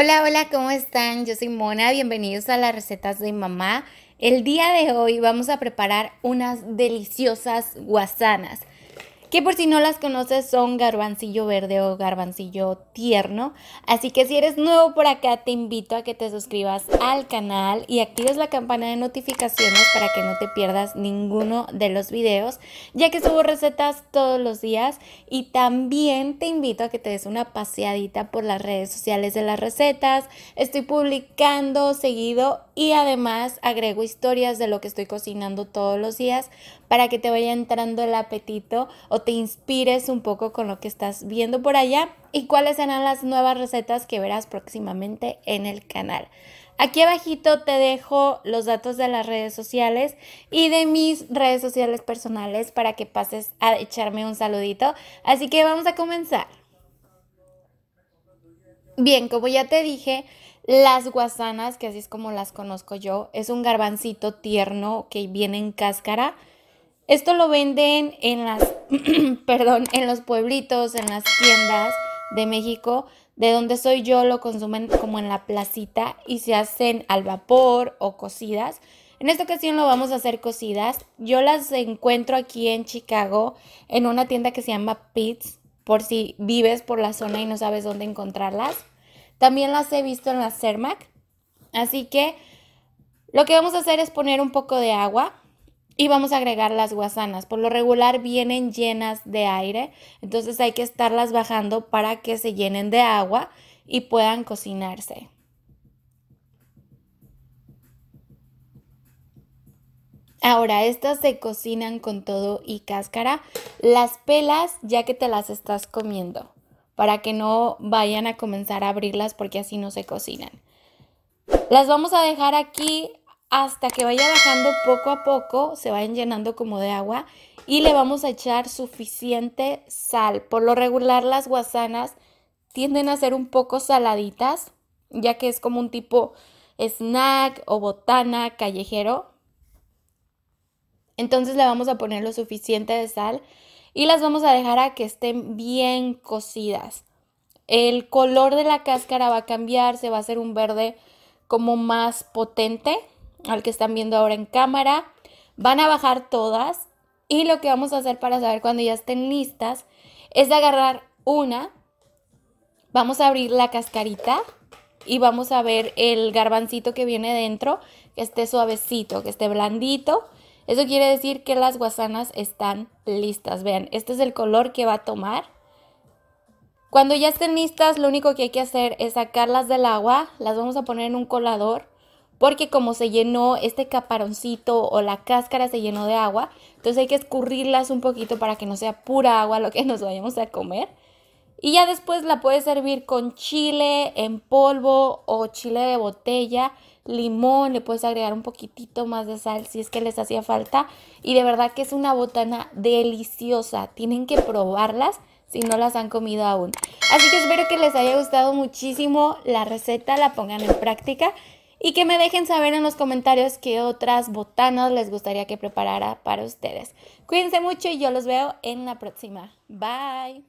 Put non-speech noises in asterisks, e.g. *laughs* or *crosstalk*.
Hola, hola, ¿cómo están? Yo soy Mona, bienvenidos a las recetas de mamá. El día de hoy vamos a preparar unas deliciosas guasanas que por si no las conoces son garbancillo verde o garbancillo tierno. Así que si eres nuevo por acá, te invito a que te suscribas al canal y actives la campana de notificaciones para que no te pierdas ninguno de los videos, ya que subo recetas todos los días. Y también te invito a que te des una paseadita por las redes sociales de las recetas. Estoy publicando seguido y además agrego historias de lo que estoy cocinando todos los días para que te vaya entrando el apetito te inspires un poco con lo que estás viendo por allá y cuáles serán las nuevas recetas que verás próximamente en el canal. Aquí abajito te dejo los datos de las redes sociales y de mis redes sociales personales para que pases a echarme un saludito. Así que vamos a comenzar. Bien, como ya te dije, las guasanas, que así es como las conozco yo, es un garbancito tierno que viene en cáscara. Esto lo venden en las, *clears throat* perdón, en los pueblitos, en las tiendas de México, de donde soy yo, lo consumen como en la placita y se hacen al vapor o cocidas. En esta ocasión lo vamos a hacer cocidas. Yo las encuentro aquí en Chicago, en una tienda que se llama Pits, por si vives por la zona y no sabes dónde encontrarlas. También las he visto en la Cermac. Así que lo que vamos a hacer es poner un poco de agua y vamos a agregar las guasanas. Por lo regular vienen llenas de aire, entonces hay que estarlas bajando para que se llenen de agua y puedan cocinarse. Ahora, estas se cocinan con todo y cáscara. Las pelas ya que te las estás comiendo, para que no vayan a comenzar a abrirlas porque así no se cocinan. Las vamos a dejar aquí hasta que vaya bajando poco a poco, se vayan llenando como de agua y le vamos a echar suficiente sal. Por lo regular las guasanas tienden a ser un poco saladitas, ya que es como un tipo snack o botana callejero. Entonces le vamos a poner lo suficiente de sal y las vamos a dejar a que estén bien cocidas. El color de la cáscara va a cambiar, se va a hacer un verde como más potente al que están viendo ahora en cámara. Van a bajar todas y lo que vamos a hacer para saber cuando ya estén listas es agarrar una. Vamos a abrir la cascarita y vamos a ver el garbancito que viene dentro, que esté suavecito, que esté blandito. Eso quiere decir que las guasanas están listas. Vean, este es el color que va a tomar. Cuando ya estén listas, lo único que hay que hacer es sacarlas del agua, las vamos a poner en un colador porque como se llenó este caparoncito o la cáscara se llenó de agua, entonces hay que escurrirlas un poquito para que no sea pura agua lo que *laughs* nos vayamos a comer. Y ya después la puedes servir con chile en polvo o chile de botella, limón, le puedes agregar un poquitito más de sal si es que les hacía falta. Y de verdad que es una botana deliciosa, tienen que probarlas si no las han comido aún. Así que espero que les haya gustado muchísimo la receta, la pongan en práctica y que me dejen saber en los comentarios qué otras botanas les gustaría que preparara para ustedes. Cuídense mucho y yo los veo en la próxima. Bye.